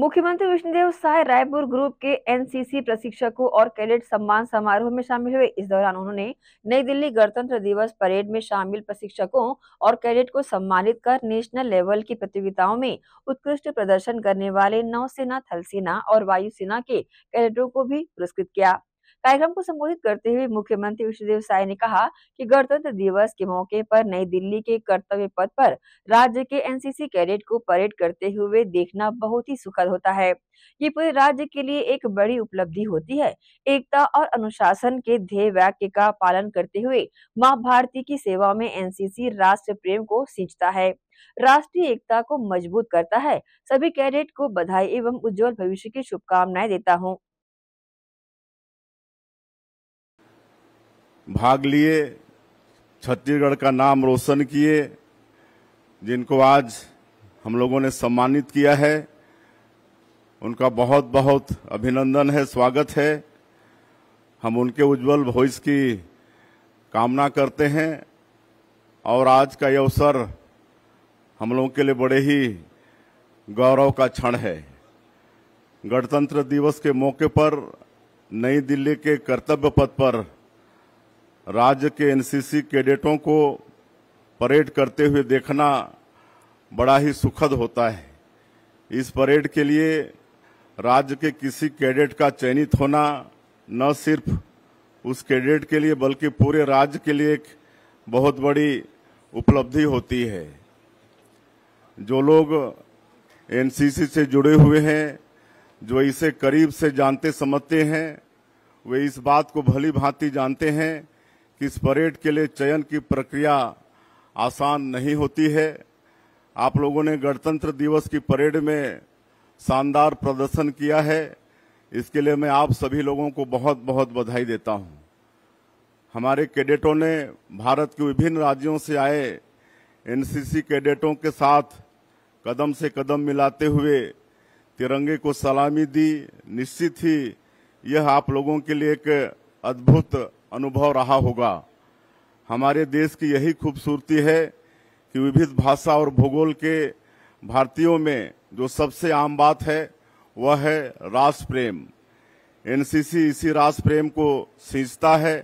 मुख्यमंत्री विष्णुदेव साय रायपुर ग्रुप के एनसीसी प्रशिक्षकों और कैडेट सम्मान समारोह में शामिल हुए इस दौरान उन्होंने नई दिल्ली गणतंत्र दिवस परेड में शामिल प्रशिक्षकों और कैडेट को सम्मानित कर नेशनल लेवल की प्रतियोगिताओं में उत्कृष्ट प्रदर्शन करने वाले नौसेना थल सेना और वायुसेना के कैडेटों को भी पुरस्कृत किया कार्यक्रम को संबोधित करते हुए मुख्यमंत्री विष्णुदेव साय ने कहा कि गणतंत्र दिवस के मौके पर नई दिल्ली के कर्तव्य पथ पर राज्य के एनसीसी कैडेट को परेड करते हुए देखना बहुत ही सुखद होता है ये पूरे राज्य के लिए एक बड़ी उपलब्धि होती है एकता और अनुशासन के ध्येय वाक्य का पालन करते हुए माँ भारती की सेवा में एनसीसी राष्ट्र प्रेम को सींचता है राष्ट्रीय एकता को मजबूत करता है सभी कैडेट को बधाई एवं उज्जवल भविष्य की शुभकामनाएं देता हूँ भाग लिए छत्तीसगढ़ का नाम रोशन किए जिनको आज हम लोगों ने सम्मानित किया है उनका बहुत बहुत अभिनंदन है स्वागत है हम उनके उज्जवल भविष्य की कामना करते हैं और आज का यह अवसर हम लोगों के लिए बड़े ही गौरव का क्षण है गणतंत्र दिवस के मौके पर नई दिल्ली के कर्तव्य पथ पर राज्य के एनसीसी कैडेटों को परेड करते हुए देखना बड़ा ही सुखद होता है इस परेड के लिए राज्य के किसी कैडेट का चयनित होना न सिर्फ उस कैडेट के लिए बल्कि पूरे राज्य के लिए एक बहुत बड़ी उपलब्धि होती है जो लोग एनसीसी से जुड़े हुए हैं जो इसे करीब से जानते समझते हैं वे इस बात को भली भांति जानते हैं कि इस परेड के लिए चयन की प्रक्रिया आसान नहीं होती है आप लोगों ने गणतंत्र दिवस की परेड में शानदार प्रदर्शन किया है इसके लिए मैं आप सभी लोगों को बहुत बहुत बधाई देता हूं। हमारे कैडेटों ने भारत के विभिन्न राज्यों से आए एनसीसी कैडेटों के साथ कदम से कदम मिलाते हुए तिरंगे को सलामी दी निश्चित ही यह आप लोगों के लिए एक अद्भुत अनुभव रहा होगा हमारे देश की यही खूबसूरती है कि विभिन्न भाषा और भूगोल के भारतीयों में जो सबसे आम बात है वह है राष्ट्र प्रेम एनसीसी इसी राष्ट्र प्रेम को सींचता है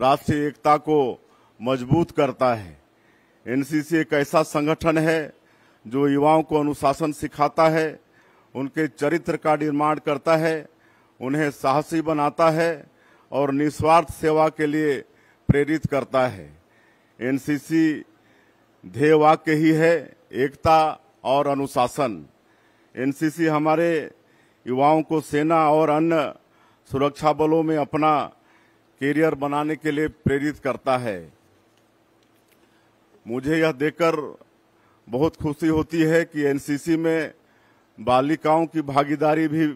राष्ट्रीय एकता को मजबूत करता है एनसीसी एक ऐसा संगठन है जो युवाओं को अनुशासन सिखाता है उनके चरित्र का निर्माण करता है उन्हें साहसी बनाता है और निस्वार्थ सेवा के लिए प्रेरित करता है एनसीसी ध्येय वाक्य ही है एकता और अनुशासन एनसीसी हमारे युवाओं को सेना और अन्य सुरक्षा बलों में अपना करियर बनाने के लिए प्रेरित करता है मुझे यह देखकर बहुत खुशी होती है कि एनसीसी में बालिकाओं की भागीदारी भी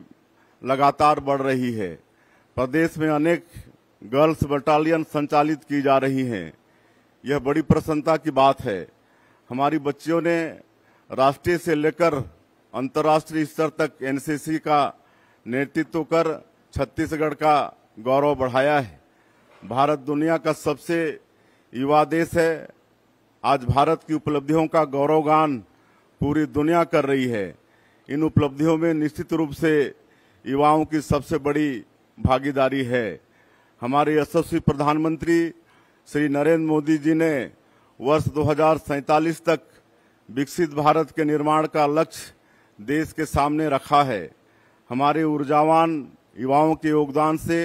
लगातार बढ़ रही है प्रदेश में अनेक गर्ल्स बटालियन संचालित की जा रही हैं यह बड़ी प्रसन्नता की बात है हमारी बच्चियों ने राष्ट्रीय से लेकर अंतर्राष्ट्रीय स्तर तक एनसीसी का नेतृत्व कर छत्तीसगढ़ का गौरव बढ़ाया है भारत दुनिया का सबसे युवा देश है आज भारत की उपलब्धियों का गौरवगान पूरी दुनिया कर रही है इन उपलब्धियों में निश्चित रूप से युवाओं की सबसे बड़ी भागीदारी है हमारे यशस्वी प्रधानमंत्री श्री नरेंद्र मोदी जी ने वर्ष दो तक विकसित भारत के निर्माण का लक्ष्य देश के सामने रखा है हमारे ऊर्जावान युवाओं के योगदान से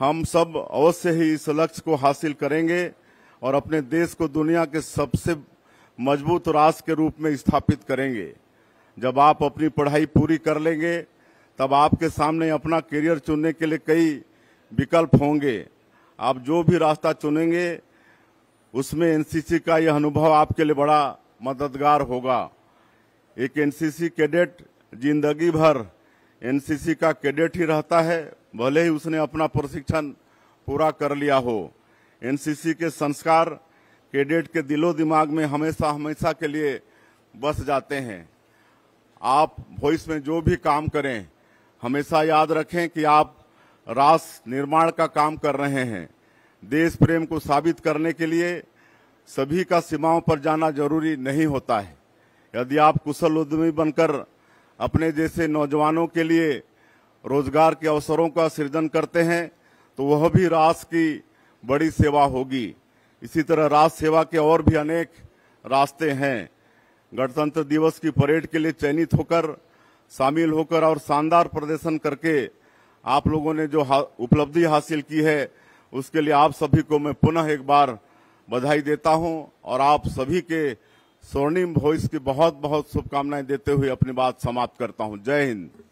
हम सब अवश्य ही इस लक्ष्य को हासिल करेंगे और अपने देश को दुनिया के सबसे मजबूत राष्ट्र के रूप में स्थापित करेंगे जब आप अपनी पढ़ाई पूरी कर लेंगे तब आपके सामने अपना करियर चुनने के लिए कई विकल्प होंगे आप जो भी रास्ता चुनेंगे उसमें एनसीसी का यह अनुभव आपके लिए बड़ा मददगार होगा एक एनसीसी कैडेट जिंदगी भर एनसीसी का कैडेट ही रहता है भले ही उसने अपना प्रशिक्षण पूरा कर लिया हो एनसीसी के संस्कार कैडेट के दिलो दिमाग में हमेशा हमेशा के लिए बस जाते हैं आप भविष्य में जो भी काम करें हमेशा याद रखें कि आप राष्ट्र निर्माण का काम कर रहे हैं देश प्रेम को साबित करने के लिए सभी का सीमाओं पर जाना जरूरी नहीं होता है यदि आप कुशल उद्यमी बनकर अपने जैसे नौजवानों के लिए रोजगार के अवसरों का सृजन करते हैं तो वह भी राष्ट्र की बड़ी सेवा होगी इसी तरह राष्ट्र सेवा के और भी अनेक रास्ते हैं गणतंत्र दिवस की परेड के लिए चयनित होकर शामिल होकर और शानदार प्रदर्शन करके आप लोगों ने जो हा, उपलब्धि हासिल की है उसके लिए आप सभी को मैं पुनः एक बार बधाई देता हूं और आप सभी के स्वर्णिम भविष्य की बहुत बहुत शुभकामनाएं देते हुए अपनी बात समाप्त करता हूं जय हिंद